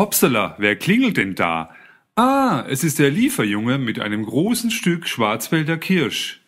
Hopsala, wer klingelt denn da? Ah, es ist der Lieferjunge mit einem großen Stück Schwarzwälder Kirsch.